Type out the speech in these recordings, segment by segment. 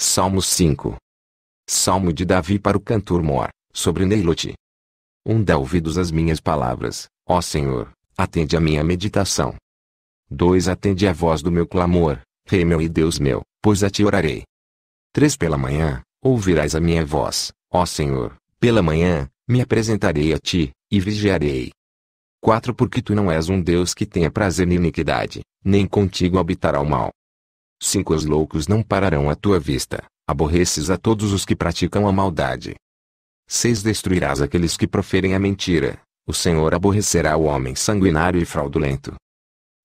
Salmo 5. Salmo de Davi para o cantor Mor, sobre Neilote. Um dá ouvidos às minhas palavras, ó Senhor, atende a minha meditação. 2. Atende a voz do meu clamor, Rei meu e Deus meu, pois a ti orarei. 3. Pela manhã, ouvirás a minha voz, ó Senhor, pela manhã, me apresentarei a ti, e vigiarei. 4. Porque tu não és um Deus que tenha prazer na iniquidade, nem contigo habitará o mal. Cinco Os loucos não pararão à tua vista, aborreces a todos os que praticam a maldade. 6. Destruirás aqueles que proferem a mentira, o Senhor aborrecerá o homem sanguinário e fraudulento.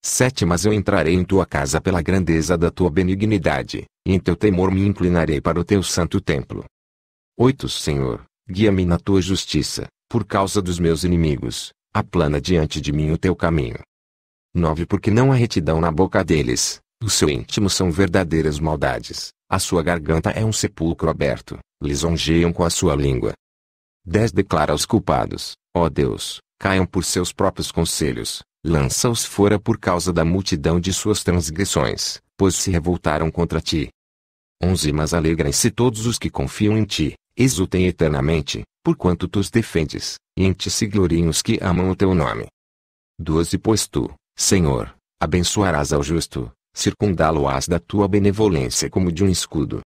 7. Mas eu entrarei em tua casa pela grandeza da tua benignidade, e em teu temor me inclinarei para o teu santo templo. 8. Senhor, guia-me na tua justiça, por causa dos meus inimigos, aplana diante de mim o teu caminho. 9. Porque não há retidão na boca deles, do seu íntimo são verdadeiras maldades, a sua garganta é um sepulcro aberto, lisonjeiam com a sua língua. 10 Declara aos culpados, ó Deus, caiam por seus próprios conselhos, lança-os fora por causa da multidão de suas transgressões, pois se revoltaram contra ti. 11 Mas alegrem-se todos os que confiam em ti, exultem eternamente, porquanto tu os defendes, e em ti se gloriem os que amam o teu nome. 12 Pois tu, Senhor, abençoarás ao justo, circundá-lo-ás da tua benevolência como de um escudo.